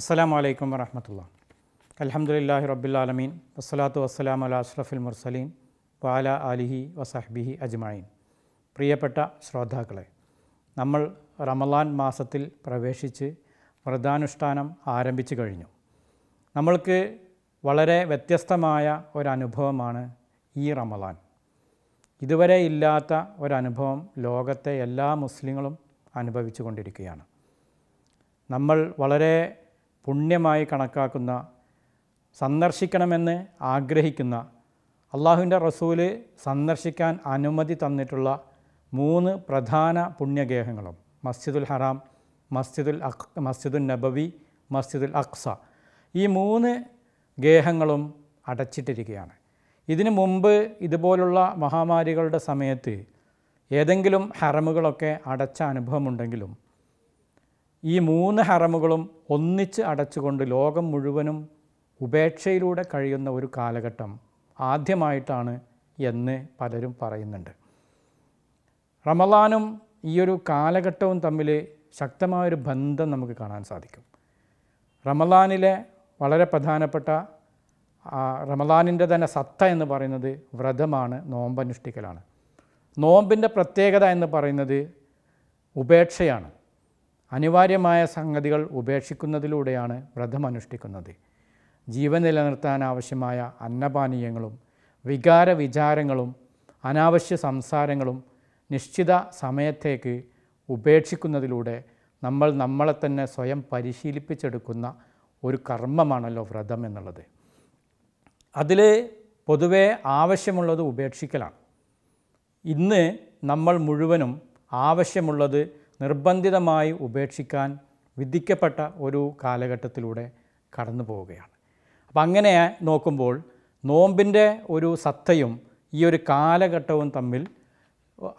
അസ്സാം അലൈക്കും വരഹമത്തുള്ള അലഹമുല്ലാഹി റബ്ബുലാലമീൻ വസ്സലാത്തു വസ്സലാം അല അഷ്റഫുൽ മുർസലീൻ വാല അലിഹി വസഹ്ബിഹി അജ്മായിൻ പ്രിയപ്പെട്ട ശ്രോതാക്കളെ നമ്മൾ റമലാൻ മാസത്തിൽ പ്രവേശിച്ച് വ്രതാനുഷ്ഠാനം ആരംഭിച്ചു കഴിഞ്ഞു നമ്മൾക്ക് വളരെ വ്യത്യസ്തമായ ഒരനുഭവമാണ് ഈ റമലാൻ ഇതുവരെ ഇല്ലാത്ത ഒരനുഭവം ലോകത്തെ എല്ലാ മുസ്ലിങ്ങളും അനുഭവിച്ചു കൊണ്ടിരിക്കുകയാണ് നമ്മൾ വളരെ പുണ്യമായി കണക്കാക്കുന്ന സന്ദർശിക്കണമെന്ന് ആഗ്രഹിക്കുന്ന അള്ളാഹുവിൻ്റെ റസൂല് സന്ദർശിക്കാൻ അനുമതി തന്നിട്ടുള്ള മൂന്ന് പ്രധാന പുണ്യഗേഹങ്ങളും മസ്ജിദുൽ ഹറാം മസ്ജിദുൽ അഖ് മസ്ജിദുൽ നബവി മസ്ജിദുൽ അഖ്സ ഈ മൂന്ന് ഗേഹങ്ങളും അടച്ചിട്ടിരിക്കുകയാണ് ഇതിനു മുമ്പ് ഇതുപോലുള്ള മഹാമാരികളുടെ സമയത്ത് ഏതെങ്കിലും ഹറമുകളൊക്കെ അടച്ച അനുഭവമുണ്ടെങ്കിലും ഈ മൂന്ന് ഹറമുകളും ഒന്നിച്ച് അടച്ചുകൊണ്ട് ലോകം മുഴുവനും ഉപേക്ഷയിലൂടെ കഴിയുന്ന ഒരു കാലഘട്ടം ആദ്യമായിട്ടാണ് എന്ന് പലരും പറയുന്നുണ്ട് റമലാനും ഈയൊരു കാലഘട്ടവും തമ്മിൽ ശക്തമായൊരു ബന്ധം നമുക്ക് കാണാൻ സാധിക്കും റമലാനിലെ വളരെ പ്രധാനപ്പെട്ട റമലാനിൻ്റെ തന്നെ സത്ത എന്ന് പറയുന്നത് വ്രതമാണ് നോമ്പനുഷ്ഠിക്കലാണ് നോമ്പിൻ്റെ പ്രത്യേകത എന്ന് പറയുന്നത് ഉപേക്ഷയാണ് അനിവാര്യമായ സംഗതികൾ ഉപേക്ഷിക്കുന്നതിലൂടെയാണ് അനുഷ്ഠിക്കുന്നത് ജീവൻ നിലനിർത്താൻ ആവശ്യമായ അന്നപാനീയങ്ങളും വികാര വിചാരങ്ങളും അനാവശ്യ സംസാരങ്ങളും നിശ്ചിത സമയത്തേക്ക് ഉപേക്ഷിക്കുന്നതിലൂടെ നമ്മൾ നമ്മളെ തന്നെ സ്വയം പരിശീലിപ്പിച്ചെടുക്കുന്ന ഒരു കർമ്മമാണല്ലോ വ്രതം എന്നുള്ളത് അതിൽ പൊതുവേ ആവശ്യമുള്ളത് ഉപേക്ഷിക്കലാണ് ഇന്ന് നമ്മൾ മുഴുവനും ആവശ്യമുള്ളത് നിർബന്ധിതമായി ഉപേക്ഷിക്കാൻ വിധിക്കപ്പെട്ട ഒരു കാലഘട്ടത്തിലൂടെ കടന്നു പോവുകയാണ് അപ്പം അങ്ങനെ നോക്കുമ്പോൾ നോമ്പിൻ്റെ ഒരു സത്തയും ഈ ഒരു കാലഘട്ടവും തമ്മിൽ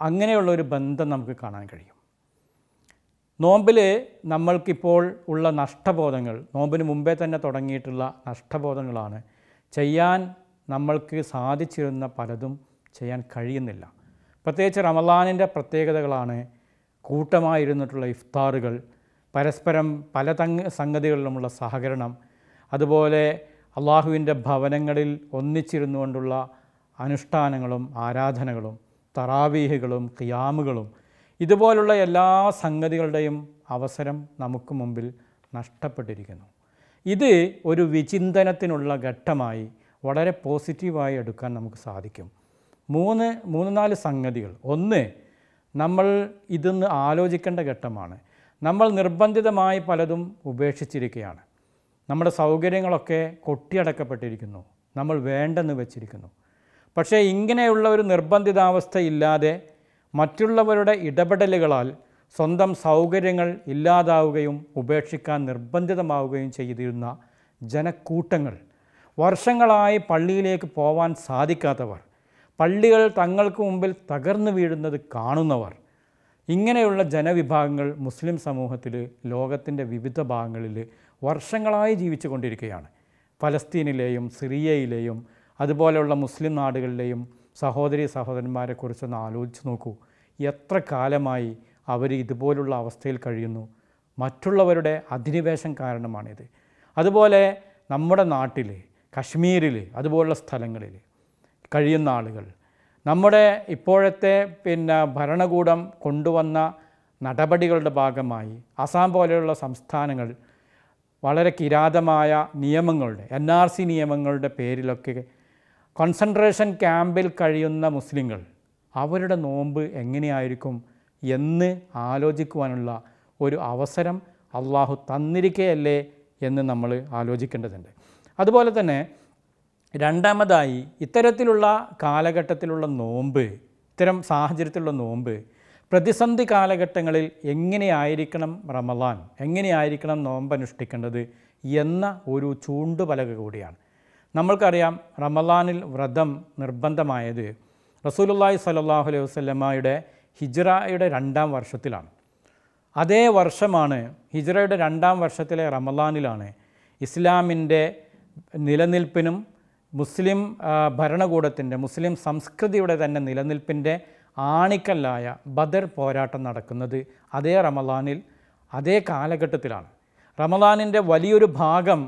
അങ്ങനെയുള്ള ഒരു ബന്ധം നമുക്ക് കാണാൻ കഴിയും നോമ്പിൽ നമ്മൾക്കിപ്പോൾ ഉള്ള നഷ്ടബോധങ്ങൾ നോമ്പിന് മുമ്പേ തന്നെ തുടങ്ങിയിട്ടുള്ള നഷ്ടബോധങ്ങളാണ് ചെയ്യാൻ നമ്മൾക്ക് സാധിച്ചിരുന്ന പലതും ചെയ്യാൻ കഴിയുന്നില്ല പ്രത്യേകിച്ച് റമലാനിൻ്റെ പ്രത്യേകതകളാണ് കൂട്ടമായിരുന്നിട്ടുള്ള ഇഫ്താറുകൾ പരസ്പരം പല തങ് സംഗതികളിലുമുള്ള സഹകരണം അതുപോലെ അള്ളാഹുവിൻ്റെ ഭവനങ്ങളിൽ ഒന്നിച്ചിരുന്നു കൊണ്ടുള്ള അനുഷ്ഠാനങ്ങളും ആരാധനകളും തറാവീഹുകളും ഖിയാമുകളും ഇതുപോലുള്ള എല്ലാ സംഗതികളുടെയും അവസരം നമുക്ക് മുമ്പിൽ നഷ്ടപ്പെട്ടിരിക്കുന്നു ഇത് ഒരു വിചിന്തനത്തിനുള്ള ഘട്ടമായി വളരെ പോസിറ്റീവായി എടുക്കാൻ നമുക്ക് സാധിക്കും മൂന്ന് മൂന്ന് നാല് സംഗതികൾ ഒന്ന് നമ്മൾ ഇതെന്ന് ആലോചിക്കേണ്ട ഘട്ടമാണ് നമ്മൾ നിർബന്ധിതമായി പലതും ഉപേക്ഷിച്ചിരിക്കുകയാണ് നമ്മുടെ സൗകര്യങ്ങളൊക്കെ കൊട്ടിയടക്കപ്പെട്ടിരിക്കുന്നു നമ്മൾ വേണ്ടെന്ന് വെച്ചിരിക്കുന്നു പക്ഷേ ഇങ്ങനെയുള്ള ഒരു നിർബന്ധിതാവസ്ഥയില്ലാതെ മറ്റുള്ളവരുടെ ഇടപെടലുകളാൽ സ്വന്തം സൗകര്യങ്ങൾ ഇല്ലാതാവുകയും ഉപേക്ഷിക്കാൻ നിർബന്ധിതമാവുകയും ചെയ്തിരുന്ന ജനക്കൂട്ടങ്ങൾ വർഷങ്ങളായി പള്ളിയിലേക്ക് പോവാൻ സാധിക്കാത്തവർ പള്ളികൾ തങ്ങൾക്ക് മുമ്പിൽ തകർന്നു വീഴുന്നത് കാണുന്നവർ ഇങ്ങനെയുള്ള ജനവിഭാഗങ്ങൾ മുസ്ലിം സമൂഹത്തിൽ ലോകത്തിൻ്റെ വിവിധ ഭാഗങ്ങളിൽ വർഷങ്ങളായി ജീവിച്ചു കൊണ്ടിരിക്കുകയാണ് ഫലസ്തീനിലെയും സിറിയയിലെയും അതുപോലെയുള്ള മുസ്ലിം നാടുകളിലെയും സഹോദരി സഹോദരന്മാരെക്കുറിച്ചൊന്ന് ആലോചിച്ച് നോക്കൂ എത്ര കാലമായി അവർ ഇതുപോലുള്ള അവസ്ഥയിൽ കഴിയുന്നു മറ്റുള്ളവരുടെ അധിനിവേശം കാരണമാണിത് അതുപോലെ നമ്മുടെ നാട്ടിൽ കശ്മീരിൽ അതുപോലുള്ള സ്ഥലങ്ങളിൽ കഴിയുന്ന ആളുകൾ നമ്മുടെ ഇപ്പോഴത്തെ പിന്നെ ഭരണകൂടം കൊണ്ടുവന്ന നടപടികളുടെ ഭാഗമായി അസാം പോലെയുള്ള സംസ്ഥാനങ്ങൾ വളരെ കിരാതമായ നിയമങ്ങളുടെ എൻ ആർ സി നിയമങ്ങളുടെ പേരിലൊക്കെ കോൺസെൻട്രേഷൻ ക്യാമ്പിൽ കഴിയുന്ന മുസ്ലിങ്ങൾ അവരുടെ നോമ്പ് എങ്ങനെയായിരിക്കും എന്ന് ആലോചിക്കുവാനുള്ള ഒരു അവസരം അള്ളാഹു തന്നിരിക്കുകയല്ലേ എന്ന് നമ്മൾ ആലോചിക്കേണ്ടതുണ്ട് അതുപോലെ തന്നെ രണ്ടാമതായി ഇത്തരത്തിലുള്ള കാലഘട്ടത്തിലുള്ള നോമ്പ് ഇത്തരം സാഹചര്യത്തിലുള്ള നോമ്പ് പ്രതിസന്ധി കാലഘട്ടങ്ങളിൽ എങ്ങനെയായിരിക്കണം റമലാൻ എങ്ങനെയായിരിക്കണം നോമ്പ് അനുഷ്ഠിക്കേണ്ടത് എന്ന ഒരു ചൂണ്ടുപലക കൂടിയാണ് നമ്മൾക്കറിയാം റമലാനിൽ വ്രതം നിർബന്ധമായത് റസൂലുല്ലായി സലല്ലാഹു അലൈഹി വസ്ലമ്മയുടെ ഹിജ്റയുടെ രണ്ടാം വർഷത്തിലാണ് അതേ വർഷമാണ് ഹിജ്റയുടെ രണ്ടാം വർഷത്തിലെ റമലാനിലാണ് ഇസ്ലാമിൻ്റെ നിലനിൽപ്പിനും മുസ്ലിം ഭരണകൂടത്തിൻ്റെ മുസ്ലിം സംസ്കൃതിയുടെ തന്നെ നിലനിൽപ്പിൻ്റെ ആണിക്കല്ലായ ബദർ പോരാട്ടം നടക്കുന്നത് അതേ റമദാനിൽ അതേ കാലഘട്ടത്തിലാണ് റമദാനിൻ്റെ വലിയൊരു ഭാഗം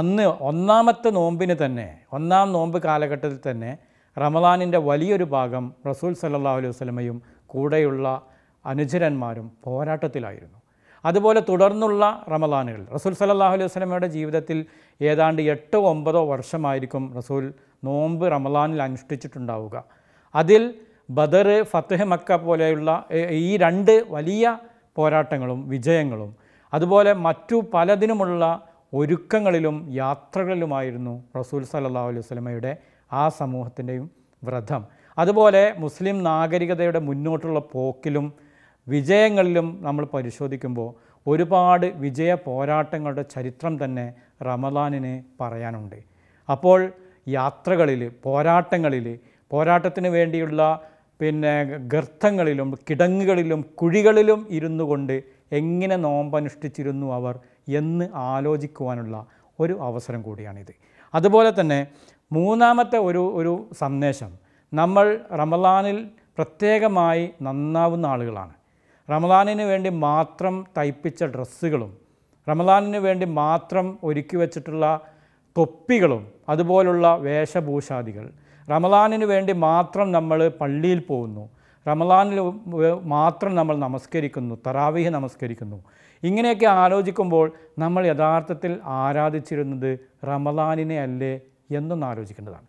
അന്ന് ഒന്നാമത്തെ നോമ്പിന് തന്നെ ഒന്നാം നോമ്പ് കാലഘട്ടത്തിൽ തന്നെ റമദാനിൻ്റെ വലിയൊരു ഭാഗം റസൂൽ സല്ലാ അലൈഹി വസ്ലമയും കൂടെയുള്ള അനുചരന്മാരും പോരാട്ടത്തിലായിരുന്നു അതുപോലെ തുടർന്നുള്ള റമദാനുകൾ റസൂൽ സല്ലാഹു അലൈഹി വസ്ലമയുടെ ജീവിതത്തിൽ ഏതാണ്ട് എട്ടോ ഒമ്പതോ വർഷമായിരിക്കും റസൂൽ നോമ്പ് റമദാനിൽ അനുഷ്ഠിച്ചിട്ടുണ്ടാവുക അതിൽ ബദർ ഫത്തഹ് മക്ക പോലെയുള്ള ഈ രണ്ട് വലിയ പോരാട്ടങ്ങളും വിജയങ്ങളും അതുപോലെ മറ്റു പലതിനുമുള്ള ഒരുക്കങ്ങളിലും യാത്രകളിലുമായിരുന്നു റസൂൽ സല്ലാഹു അലൈഹി വസ്ലമയുടെ ആ സമൂഹത്തിൻ്റെയും വ്രതം അതുപോലെ മുസ്ലിം നാഗരികതയുടെ മുന്നോട്ടുള്ള പോക്കിലും വിജയങ്ങളിലും നമ്മൾ പരിശോധിക്കുമ്പോൾ ഒരുപാട് വിജയ പോരാട്ടങ്ങളുടെ ചരിത്രം തന്നെ റമദാനിന് പറയാനുണ്ട് അപ്പോൾ യാത്രകളിൽ പോരാട്ടങ്ങളിൽ പോരാട്ടത്തിന് വേണ്ടിയുള്ള പിന്നെ ഗർത്തങ്ങളിലും കിടങ്ങുകളിലും കുഴികളിലും ഇരുന്നു കൊണ്ട് എങ്ങനെ നോമ്പനുഷ്ഠിച്ചിരുന്നു അവർ എന്ന് ആലോചിക്കുവാനുള്ള ഒരു അവസരം കൂടിയാണിത് അതുപോലെ തന്നെ മൂന്നാമത്തെ ഒരു ഒരു സന്ദേശം നമ്മൾ റമലാനിൽ പ്രത്യേകമായി നന്നാവുന്ന ആളുകളാണ് റമദാനിന് വേണ്ടി മാത്രം തയ്പ്പിച്ച ഡ്രസ്സുകളും റമദാനിന് വേണ്ടി മാത്രം ഒരുക്കി വച്ചിട്ടുള്ള തൊപ്പികളും അതുപോലുള്ള വേഷഭൂഷാദികൾ റമദാനിന് വേണ്ടി മാത്രം നമ്മൾ പള്ളിയിൽ പോകുന്നു റമദാനിൽ മാത്രം നമ്മൾ നമസ്കരിക്കുന്നു തറാവീഹ് നമസ്കരിക്കുന്നു ഇങ്ങനെയൊക്കെ ആലോചിക്കുമ്പോൾ നമ്മൾ യഥാർത്ഥത്തിൽ ആരാധിച്ചിരുന്നത് റമദാനിനെ അല്ലേ എന്നൊന്ന് ആലോചിക്കേണ്ടതാണ്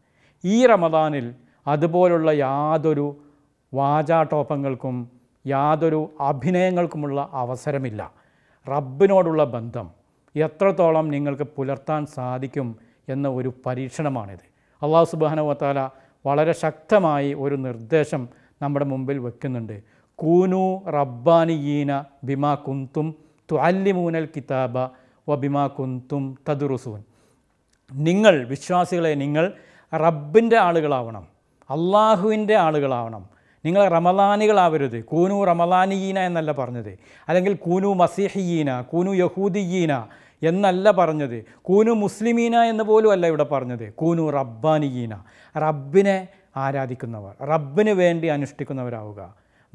ഈ റമദാനിൽ അതുപോലുള്ള യാതൊരു വാചാടോപങ്ങൾക്കും യാതൊരു അഭിനയങ്ങൾക്കുമുള്ള അവസരമില്ല റബ്ബിനോടുള്ള ബന്ധം എത്രത്തോളം നിങ്ങൾക്ക് പുലർത്താൻ സാധിക്കും എന്ന ഒരു പരീക്ഷണമാണിത് അള്ളാഹു സുബാനുവത്താല വളരെ ശക്തമായി ഒരു നിർദ്ദേശം നമ്മുടെ മുമ്പിൽ വെക്കുന്നുണ്ട് കൂനു റബ്ബാനിയീന ബിമാ കുന്തും ത്വല്ലിമൂനൽ കിതാബ വ ബിമാ കുന്തും തദുറുസൂൻ നിങ്ങൾ വിശ്വാസികളെ നിങ്ങൾ റബ്ബിൻ്റെ ആളുകളാവണം അള്ളാഹുവിൻ്റെ ആളുകളാവണം നിങ്ങൾ റമലാനികളാവരുത് കൂനു റമലാനിയീന എന്നല്ല പറഞ്ഞത് അല്ലെങ്കിൽ കൂനു മസീഹിയീന കൂനു യഹൂദിയീന എന്നല്ല പറഞ്ഞത് കൂനു മുസ്ലിമീന എന്ന് പോലും അല്ല ഇവിടെ പറഞ്ഞത് കൂനു റബ്ബാനിയീന റബ്ബിനെ ആരാധിക്കുന്നവർ റബ്ബിന് വേണ്ടി അനുഷ്ഠിക്കുന്നവരാവുക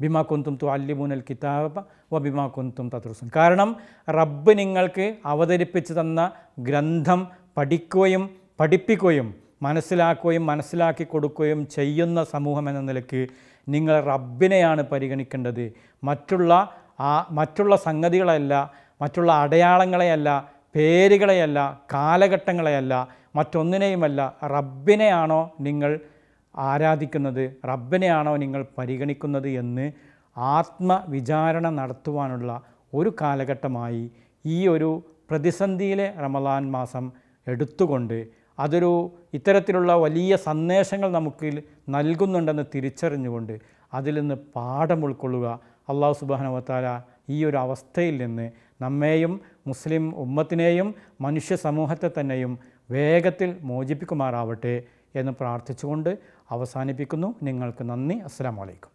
ബിമാ കുന്തും തു അല്ലിമുനൽ കിതാബ് വ ബിമാ കുന്തും തദ്രുസുൻ കാരണം റബ്ബ് നിങ്ങൾക്ക് അവതരിപ്പിച്ചു തന്ന ഗ്രന്ഥം പഠിക്കുകയും പഠിപ്പിക്കുകയും മനസ്സിലാക്കുകയും മനസ്സിലാക്കി കൊടുക്കുകയും ചെയ്യുന്ന സമൂഹം എന്ന നിലയ്ക്ക് നിങ്ങൾ റബ്ബിനെയാണ് പരിഗണിക്കേണ്ടത് മറ്റുള്ള ആ മറ്റുള്ള സംഗതികളല്ല മറ്റുള്ള അടയാളങ്ങളെയല്ല പേരുകളെയല്ല കാലഘട്ടങ്ങളെയല്ല മറ്റൊന്നിനെയുമല്ല റബ്ബിനെയാണോ നിങ്ങൾ ആരാധിക്കുന്നത് റബ്ബിനെയാണോ നിങ്ങൾ പരിഗണിക്കുന്നത് എന്ന് ആത്മവിചാരണ നടത്തുവാനുള്ള ഒരു കാലഘട്ടമായി ഈ ഒരു പ്രതിസന്ധിയിലെ റമദാൻ മാസം എടുത്തുകൊണ്ട് അതൊരു ഇത്തരത്തിലുള്ള വലിയ സന്ദേശങ്ങൾ നമുക്ക് നൽകുന്നുണ്ടെന്ന് തിരിച്ചറിഞ്ഞുകൊണ്ട് അതിൽ നിന്ന് പാഠം ഉൾക്കൊള്ളുക അള്ളാഹു സുബാനവത്താല ഈ ഒരു അവസ്ഥയിൽ നിന്ന് നമ്മെയും മുസ്ലിം ഉമ്മത്തിനെയും മനുഷ്യ സമൂഹത്തെ തന്നെയും വേഗത്തിൽ മോചിപ്പിക്കുമാറാവട്ടെ എന്ന് പ്രാർത്ഥിച്ചുകൊണ്ട് അവസാനിപ്പിക്കുന്നു നിങ്ങൾക്ക് നന്ദി അസ്സാം വലൈക്കും